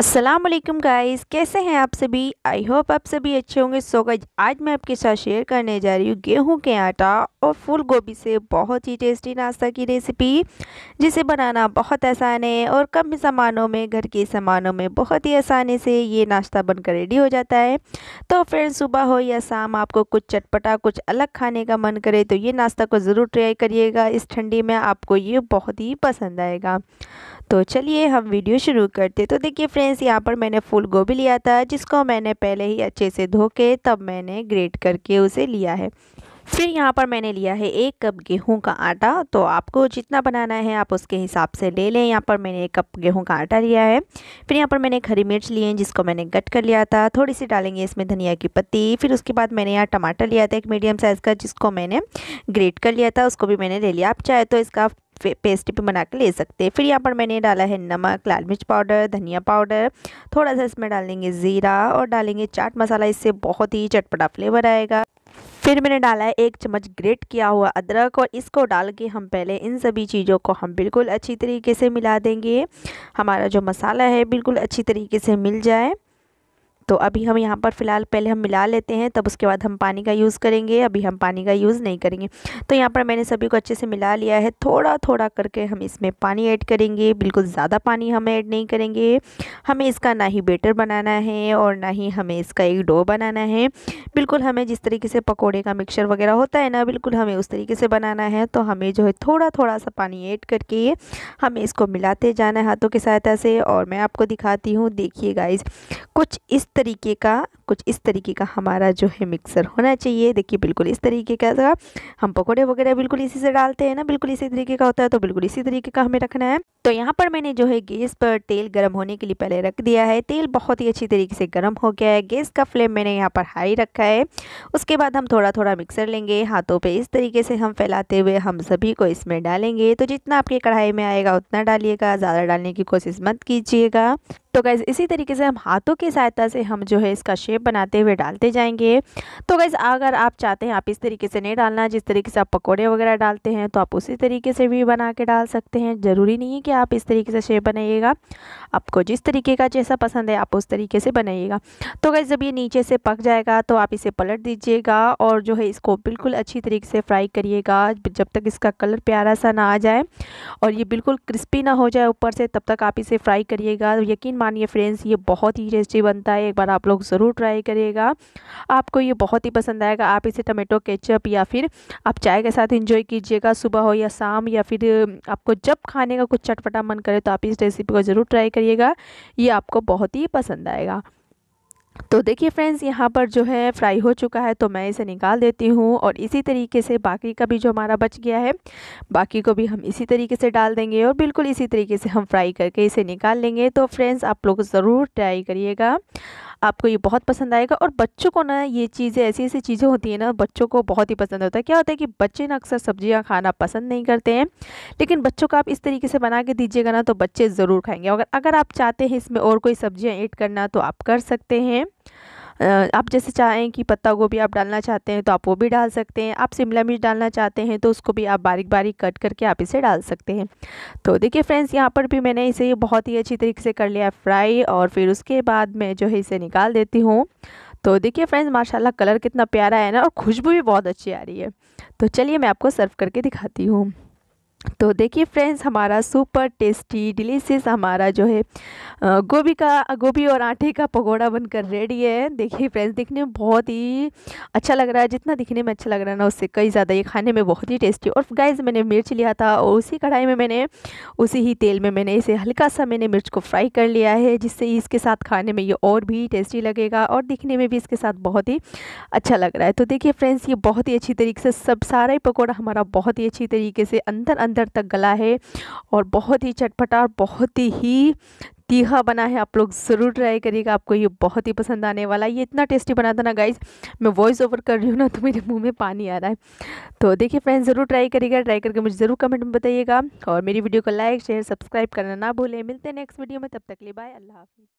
Aslam guys कैसे हैं आप सभी आई होप आप सभी अच्छे होंगे सो गज आज मैं आपके साथ शेयर करने जा रही हूँ गेहूं के आटा और फूल गोभी से बहुत ही टेस्टी नाश्ता की रेसिपी जिसे बनाना बहुत आसान है और कम सामानों में घर के सामानों में बहुत ही आसानी से ये नाश्ता बनकर रेडी हो जाता है तो फ्रेंड्स सुबह हो या शाम आपको कुछ चटपटा कुछ अलग खाने का मन करे तो ये नाश्ता को ज़रूर ट्राई करिएगा इस ठंडी में आपको ये बहुत ही पसंद आएगा तो चलिए हम वीडियो शुरू करते तो देखिए फ्रेंड्स यहाँ पर मैंने फूल गोभी लिया था जिसको मैंने पहले ही अच्छे से धो के तब मैंने ग्रेट करके उसे लिया है फिर यहाँ पर मैंने लिया है एक कप गेहूं का आटा तो आपको जितना बनाना है आप उसके हिसाब से ले लें यहाँ पर मैंने एक कप गेहूं का आटा लिया है फिर यहाँ पर मैंने एक हरी मिर्च लिए हैं जिसको मैंने कट कर लिया था थोड़ी सी डालेंगे इसमें धनिया की पत्ती फिर उसके बाद मैंने यहाँ टमाटर लिया था एक मीडियम साइज़ का जिसको मैंने ग्रेट कर लिया था उसको भी मैंने ले लिया आप चाहे तो इसका पेस्ट पे बना के ले सकते हैं फिर यहाँ पर मैंने डाला है नमक लाल मिर्च पाउडर धनिया पाउडर थोड़ा सा इसमें डालेंगे ज़ीरा और डालेंगे चाट मसाला इससे बहुत ही चटपटा फ्लेवर आएगा फिर मैंने डाला है एक चम्मच ग्रेट किया हुआ अदरक और इसको डाल के हम पहले इन सभी चीज़ों को हम बिल्कुल अच्छी तरीके से मिला देंगे हमारा जो मसाला है बिल्कुल अच्छी तरीके से मिल जाए तो अभी हम यहाँ पर फ़िलहाल पहले हम मिला लेते हैं तब उसके बाद हम पानी का यूज़ करेंगे अभी हम पानी का यूज़ नहीं करेंगे तो यहाँ पर मैंने सभी को अच्छे से मिला लिया है थोड़ा थोड़ा करके हम इसमें पानी ऐड करेंगे बिल्कुल ज़्यादा पानी हम ऐड नहीं करेंगे हमें इसका ना ही बेटर बनाना है और ना ही हमें इसका एक डो बनाना है बिल्कुल हमें जिस तरीके से पकौड़े का मिक्सर वगैरह होता है ना बिल्कुल हमें उस तरीके से बनाना है तो हमें जो है थोड़ा थोड़ा सा पानी ऐड करके हमें इसको मिलाते जाना है हाथों की सहायता से और मैं आपको दिखाती हूँ देखिए गाइज कुछ इस तरीके का कुछ इस तरीके का हमारा जो है मिक्सर होना चाहिए देखिए बिल्कुल इस तरीके का हम पकौड़े वगैरह बिल्कुल इसी से डालते हैं ना बिल्कुल इसी तरीके का होता है तो बिल्कुल इसी तरीके का हमें रखना है तो यहाँ पर मैंने जो है गैस पर तेल गर्म होने के लिए पहले रख दिया है तेल बहुत ही अच्छी तरीके से गर्म हो गया है गैस का फ्लेम मैंने यहाँ पर हाई रखा है उसके बाद हम थोड़ा थोड़ा मिक्सर लेंगे हाथों पर इस तरीके से हम फैलाते हुए हम सभी को इसमें डालेंगे तो जितना आपकी कढ़ाई में आएगा उतना डालिएगा ज़्यादा डालने की कोशिश मत कीजिएगा तो गैस इसी तरीके से हम हाथों की सहायता से हम जो है इसका शेप शेप बनाते हुए डालते जाएंगे तो गैस अगर आप चाहते हैं आप इस तरीके से नहीं डालना जिस तरीके से आप पकौड़े वगैरह डालते हैं तो आप उसी तरीके से भी बना के डाल सकते हैं ज़रूरी नहीं है कि आप इस तरीके से शेप बनाइएगा आपको जिस तरीके का जैसा पसंद है आप उस तरीके से बनाइएगा तो गैस जब ये नीचे से पक जाएगा तो आप इसे पलट दीजिएगा और जो है इसको बिल्कुल अच्छी तरीके से फ्राई करिएगा जब तक इसका कलर प्यारा सा ना आ जाए और ये बिल्कुल क्रिस्पी ना हो जाए ऊपर से तब तक आप इसे फ्राई करिएगा यकीन मानिए फ्रेंड्स ये बहुत ही टेस्टी बनता है एक बार आप लोग ज़रूर ट्राई ट्राई करिएगा आपको ये बहुत ही पसंद आएगा आप इसे टमेटो केचप या फिर आप चाय के साथ इंजॉय कीजिएगा सुबह हो या शाम या फिर आपको जब खाने का कुछ चटपटा मन करे तो आप इस रेसिपी को ज़रूर ट्राई करिएगा ये आपको बहुत ही पसंद आएगा तो देखिए फ्रेंड्स यहाँ पर जो है फ्राई हो चुका है तो मैं इसे निकाल देती हूँ और इसी तरीके से बाकी का भी जो हमारा बच गया है बाकी को भी हम इसी तरीके से डाल देंगे और बिल्कुल इसी तरीके से हम फ्राई करके इसे निकाल लेंगे तो फ्रेंड्स आप लोग ज़रूर ट्राई करिएगा आपको ये बहुत पसंद आएगा और बच्चों को ना ये चीज़ें ऐसी ऐसी चीज़ें होती हैं ना बच्चों को बहुत ही पसंद होता है क्या होता है कि बच्चे ना अक्सर सब्जियाँ खाना पसंद नहीं करते हैं लेकिन बच्चों को आप इस तरीके से बना के दीजिएगा ना तो बच्चे ज़रूर खाएंगे अगर अगर आप चाहते हैं इसमें और कोई सब्जियाँ ऐड करना तो आप कर सकते हैं आप जैसे चाहें कि पत्ता गोभी आप डालना चाहते हैं तो आप वो भी डाल सकते हैं आप शिमला मिर्च डालना चाहते हैं तो उसको भी आप बारीक बारीक कट करके आप इसे डाल सकते हैं तो देखिए फ्रेंड्स यहाँ पर भी मैंने इसे बहुत ही अच्छी तरीके से कर लिया फ्राई और फिर उसके बाद मैं जो है इसे निकाल देती हूँ तो देखिए फ्रेंड्स माशाल्लाह कलर कितना प्यारा है ना और खुशबू भी बहुत अच्छी आ रही है तो चलिए मैं आपको सर्व करके दिखाती हूँ तो देखिए फ्रेंड्स हमारा सुपर टेस्टी डिलीशियस हमारा जो है गोभी का गोभी और आटे का पकौड़ा बनकर रेडी है देखिए फ्रेंड्स दिखने में बहुत ही अच्छा लग रहा है जितना दिखने में अच्छा लग रहा है ना उससे कई ज़्यादा ये खाने में बहुत ही टेस्टी और गाइस मैंने मिर्च लिया था और उसी कढ़ाई में मैंने उसी ही तेल में मैंने इसे हल्का सा मैंने मिर्च को फ्राई कर लिया है जिससे इसके साथ खाने में ये और भी टेस्टी लगेगा और दिखने में भी इसके साथ बहुत ही अच्छा लग रहा है तो देखिए फ्रेंड्स ये बहुत ही अच्छी तरीके से सब सारा ही पकौड़ा हमारा बहुत ही अच्छी तरीके से अंदर अंदर तक गला है और बहुत ही चटपटा और बहुत ही तीखा बना है आप लोग ज़रूर ट्राई करिएगा आपको ये बहुत ही पसंद आने वाला है ये इतना टेस्टी बना था ना गाइज मैं वॉइस ओवर कर रही हूँ ना तो मेरे मुंह में पानी आ रहा है तो देखिए फ्रेंड्स ज़रूर ट्राई करिएगा ट्राई करके मुझे ज़रूर कमेंट में बताइएगा और मेरी वीडियो को लाइक शेयर सब्सक्राइब करना ना भूलें मिलते हैं नेक्स्ट वीडियो में तब तक ले बाय अल्लाह हाफिज़